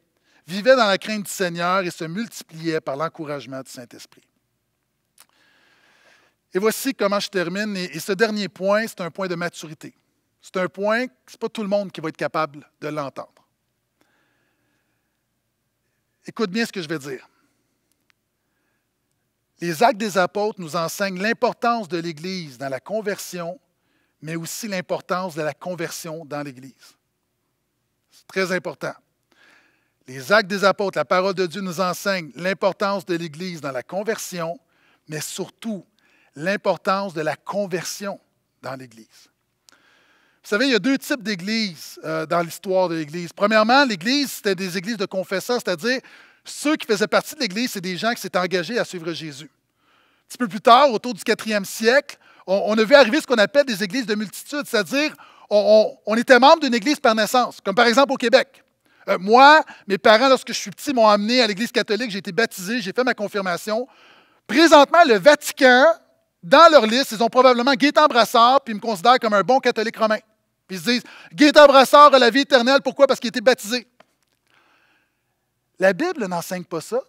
vivait dans la crainte du Seigneur et se multipliait par l'encouragement du Saint-Esprit. Et voici comment je termine. Et, ce dernier point, c'est un point de maturité. C'est un point, ce n'est pas tout le monde qui va être capable de l'entendre. Écoute bien ce que je vais dire. Les actes des apôtres nous enseignent l'importance de l'Église dans la conversion mais aussi l'importance de la conversion dans l'Église. C'est très important. Les actes des apôtres, la parole de Dieu nous enseigne l'importance de l'Église dans la conversion, mais surtout l'importance de la conversion dans l'Église. Vous savez, il y a deux types d'églises euh, dans l'histoire de l'Église. Premièrement, l'Église, c'était des églises de confesseurs, c'est-à-dire ceux qui faisaient partie de l'Église, c'est des gens qui s'étaient engagés à suivre Jésus. Un petit peu plus tard, autour du IVe siècle, on, a vu arriver ce qu'on appelle des églises de multitude, c'est-à-dire on, était membre d'une église par naissance, comme par exemple au Québec. Euh, moi, mes parents, lorsque je suis petit, m'ont amené à l'église catholique, j'ai été baptisé, j'ai fait ma confirmation. Présentement, le Vatican, dans leur liste, ils ont probablement Gaétan Brassard, puis ils me considèrent comme un bon catholique romain. Puis ils se disent Gaétan Brassard a la vie éternelle, pourquoi Parce qu'il a été baptisé. La Bible n'enseigne pas ça.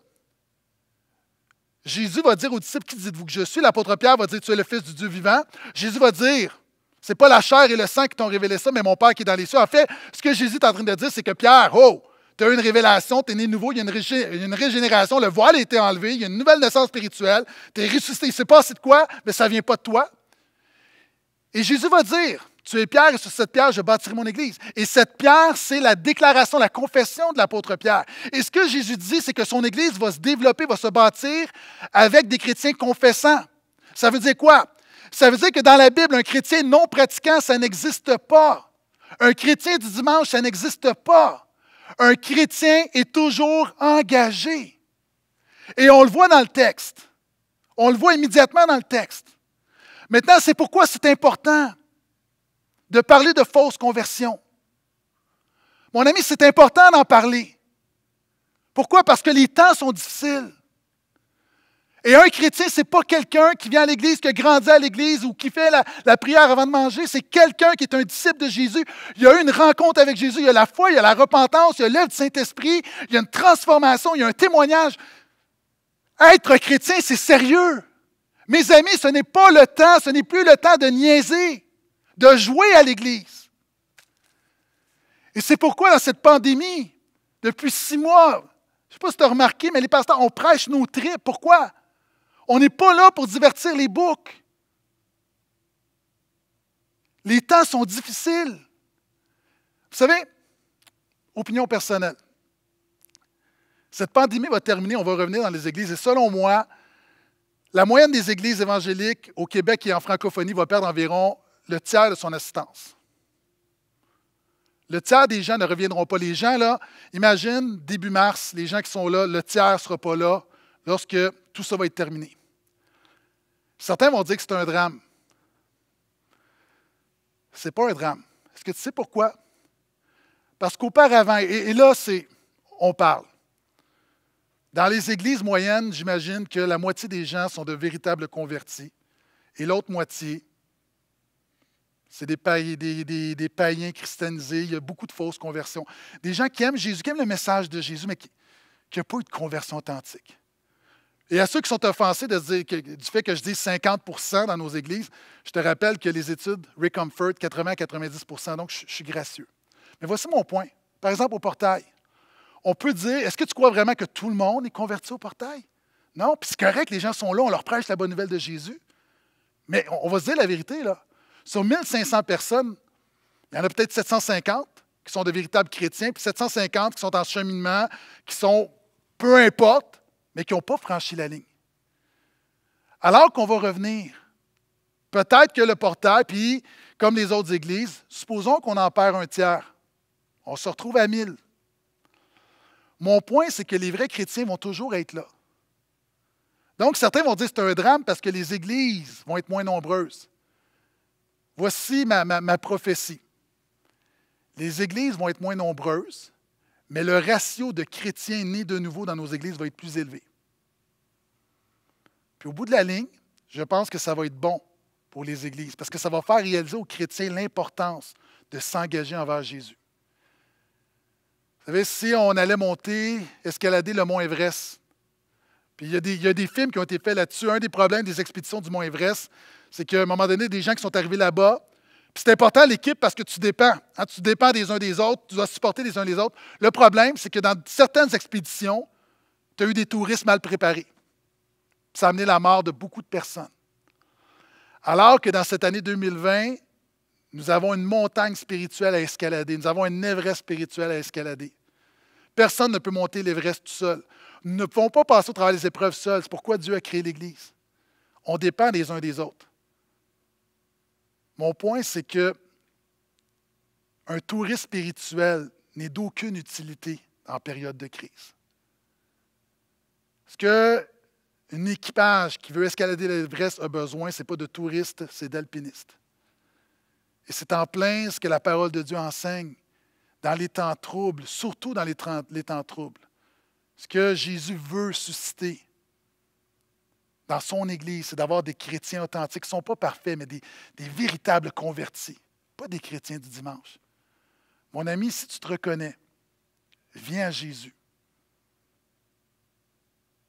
Jésus va dire aux disciples, qui dites-vous que je suis? L'apôtre Pierre va dire, tu es le Fils du Dieu vivant. Jésus va dire, c'est pas la chair et le sang qui t'ont révélé ça, mais mon Père qui est dans les cieux. En fait, ce que Jésus est en train de dire, c'est que Pierre, oh, tu as eu une révélation, tu es né nouveau, il y a une, régénération, le voile a été enlevé, il y a une nouvelle naissance spirituelle, tu es ressuscité, il pas c'est de quoi, mais ça ne vient pas de toi. Et Jésus va dire, tu es Pierre et sur cette pierre, je bâtirai mon Église. Et cette pierre, c'est la déclaration, la confession de l'apôtre Pierre. Et ce que Jésus dit, c'est que son Église va se développer, va se bâtir avec des chrétiens confessants. Ça veut dire quoi? Ça veut dire que dans la Bible, un chrétien non pratiquant, ça n'existe pas. Un chrétien du dimanche, ça n'existe pas. Un chrétien est toujours engagé. Et on le voit dans le texte. On le voit immédiatement dans le texte. Maintenant, c'est pourquoi c'est important de parler de fausse conversion. Mon ami, c'est important d'en parler. Pourquoi? Parce que les temps sont difficiles. Et un chrétien, ce n'est pas quelqu'un qui vient à l'Église, qui a grandi à l'Église ou qui fait la, la prière avant de manger. C'est quelqu'un qui est un disciple de Jésus. Il y a eu une rencontre avec Jésus. Il y a la foi, il y a la repentance, il y a l'œuvre du Saint-Esprit, il y a une transformation, il y a un témoignage. Être chrétien, c'est sérieux. Mes amis, ce n'est pas le temps, ce n'est plus le temps de niaiser de jouer à l'Église. Et c'est pourquoi dans cette pandémie, depuis six mois, je ne sais pas si tu as remarqué, mais les pasteurs, on prêche nos tripes. Pourquoi? On n'est pas là pour divertir les boucs. Les temps sont difficiles. Vous savez, opinion personnelle. Cette pandémie va terminer, on va revenir dans les églises. Et selon moi, la moyenne des églises évangéliques au Québec et en francophonie va perdre environ le tiers de son assistance. Le tiers des gens ne reviendront pas. Les gens, là, imagine, début mars, les gens qui sont là, le tiers ne sera pas là lorsque tout ça va être terminé. Certains vont dire que c'est un drame. Ce n'est pas un drame. Est-ce que tu sais pourquoi? Parce qu'auparavant, et, là, c'est, on parle. Dans les églises moyennes, j'imagine que la moitié des gens sont de véritables convertis et l'autre moitié c'est des, païens christianisés. Il y a beaucoup de fausses conversions. Des gens qui aiment Jésus, qui aiment le message de Jésus, mais qui n'ont pas eu de conversion authentique. Et à ceux qui sont offensés de du fait que je dis 50 dans nos églises, je te rappelle que les études Recomfort, 80 à 90 donc je, suis gracieux. Mais voici mon point. Par exemple, au portail, on peut dire est-ce que tu crois vraiment que tout le monde est converti au portail Non, puis c'est correct, les gens sont là, on leur prêche la bonne nouvelle de Jésus. Mais on, on va se dire la vérité, là. Sur 1500 personnes, il y en a peut-être 750 qui sont de véritables chrétiens, puis 750 qui sont en cheminement, qui sont peu importe, mais qui n'ont pas franchi la ligne. Alors qu'on va revenir, peut-être que le portail, puis comme les autres églises, supposons qu'on en perd un tiers. On se retrouve à 1000. Mon point, c'est que les vrais chrétiens vont toujours être là. Donc, certains vont dire que c'est un drame parce que les églises vont être moins nombreuses. Voici ma, prophétie. Les églises vont être moins nombreuses, mais le ratio de chrétiens nés de nouveau dans nos églises va être plus élevé. Puis au bout de la ligne, je pense que ça va être bon pour les églises, parce que ça va faire réaliser aux chrétiens l'importance de s'engager envers Jésus. Vous savez, si on allait monter, escalader le mont Everest, puis il y a des, il y a des films qui ont été faits là-dessus. Un des problèmes des expéditions du mont Everest, c'est qu'à un moment donné, des gens qui sont arrivés là-bas, c'est important l'équipe parce que tu dépends. Hein, tu dépends des uns des autres, tu dois supporter les uns les autres. Le problème, c'est que dans certaines expéditions, tu as eu des touristes mal préparés. Ça a amené la mort de beaucoup de personnes. Alors que dans cette année 2020, nous avons une montagne spirituelle à escalader, nous avons une Everest spirituel à escalader. Personne ne peut monter l'Everest tout seul. Nous ne pouvons pas passer au travers des épreuves seuls. C'est pourquoi Dieu a créé l'Église. On dépend des uns des autres. Mon point, c'est que un touriste spirituel n'est d'aucune utilité en période de crise. Ce qu'un équipage qui veut escalader l'Everest a besoin, ce n'est pas de touristes, c'est d'alpinistes. Et c'est en plein ce que la parole de Dieu enseigne dans les temps troubles, surtout dans les temps troubles. Ce que Jésus veut susciter, dans son Église, c'est d'avoir des chrétiens authentiques qui ne sont pas parfaits, mais des, véritables convertis, pas des chrétiens du dimanche. Mon ami, si tu te reconnais, viens à Jésus.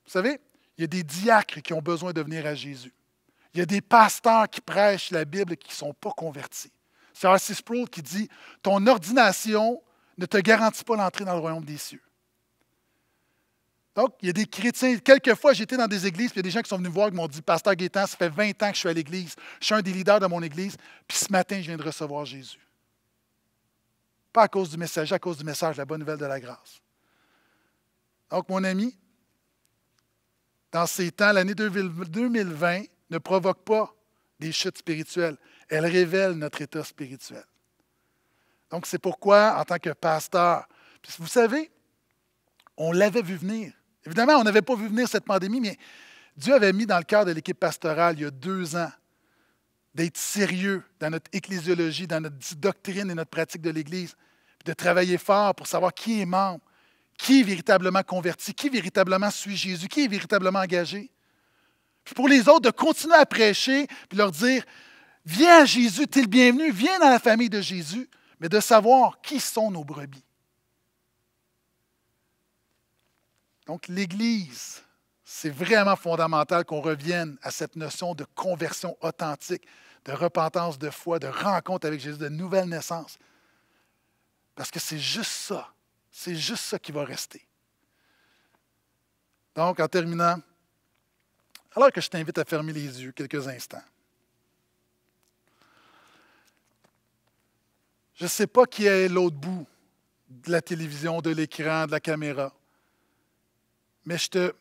Vous savez, il y a des diacres qui ont besoin de venir à Jésus. Il y a des pasteurs qui prêchent la Bible qui ne sont pas convertis. C'est R.C. Sproul qui dit Ton ordination ne te garantit pas l'entrée dans le royaume des cieux. Donc, il y a des chrétiens. Quelquefois, j'étais dans des églises, puis il y a des gens qui sont venus me voir qui m'ont dit Pasteur Gaétan, ça fait 20 ans que je suis à l'église. Je suis un des leaders de mon église, puis ce matin, je viens de recevoir Jésus. Pas à cause du message, à cause du message, la bonne nouvelle de la grâce. Donc, mon ami, dans ces temps, l'année 2020 ne provoque pas des chutes spirituelles. Elle révèle notre état spirituel. Donc, c'est pourquoi, en tant que pasteur, puis vous savez, on l'avait vu venir. Évidemment, on n'avait pas vu venir cette pandémie, mais Dieu avait mis dans le cœur de l'équipe pastorale il y a deux ans d'être sérieux dans notre ecclésiologie, dans notre doctrine et notre pratique de l'Église, de travailler fort pour savoir qui est membre, qui est véritablement converti, qui véritablement suit Jésus, qui est véritablement engagé. Puis pour les autres, de continuer à prêcher, puis leur dire, viens à Jésus, tu es le bienvenu, viens dans la famille de Jésus, mais de savoir qui sont nos brebis. Donc l'Église, c'est vraiment fondamental qu'on revienne à cette notion de conversion authentique, de repentance de foi, de rencontre avec Jésus, de nouvelle naissance. Parce que c'est juste ça, c'est juste ça qui va rester. Donc, en terminant, alors que je t'invite à fermer les yeux quelques instants, je ne sais pas qui est l'autre bout de la télévision, de l'écran, de la caméra. Mais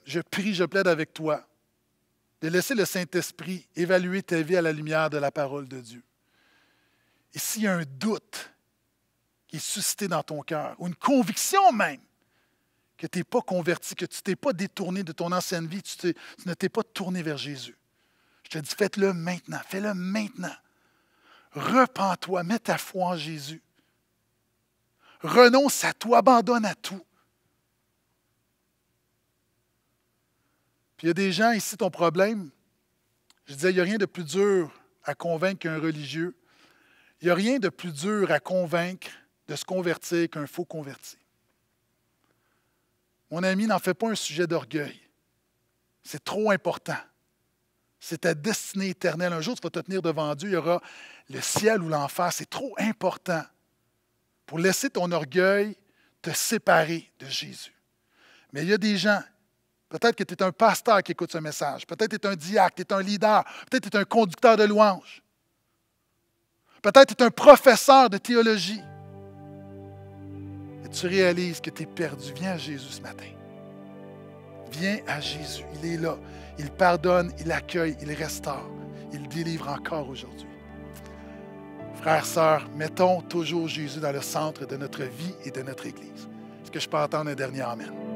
je, prie, je plaide avec toi de laisser le Saint-Esprit évaluer ta vie à la lumière de la parole de Dieu. Et s'il y a un doute qui est suscité dans ton cœur, ou une conviction même que tu n'es pas converti, que tu t'es pas détourné de ton ancienne vie, tu, tu ne t'es pas tourné vers Jésus, je te dis, fais le maintenant, fais-le maintenant. Repends-toi, mets ta foi en Jésus. Renonce à toi. abandonne à tout. il y a des gens ici, ton problème, je disais, il n'y a rien de plus dur à convaincre qu'un religieux. Il n'y a rien de plus dur à convaincre de se convertir qu'un faux converti. Mon ami, n'en fait pas un sujet d'orgueil. C'est trop important. C'est ta destinée éternelle. Un jour, tu vas te tenir devant Dieu. Il y aura le ciel ou l'enfer. C'est trop important pour laisser ton orgueil te séparer de Jésus. Mais il y a des gens Peut-être que tu es un pasteur qui écoute ce message. Peut-être que tu es un diacre, tu es un leader. Peut-être que tu es un conducteur de louanges. Peut-être que tu es un professeur de théologie. Et tu réalises que tu es perdu. Viens à Jésus ce matin. Viens à Jésus. Il est là. Il pardonne, il accueille, il restaure. Il délivre encore aujourd'hui. Frères, sœurs, mettons toujours Jésus dans le centre de notre vie et de notre Église. Est-ce que je peux entendre un dernier Amen?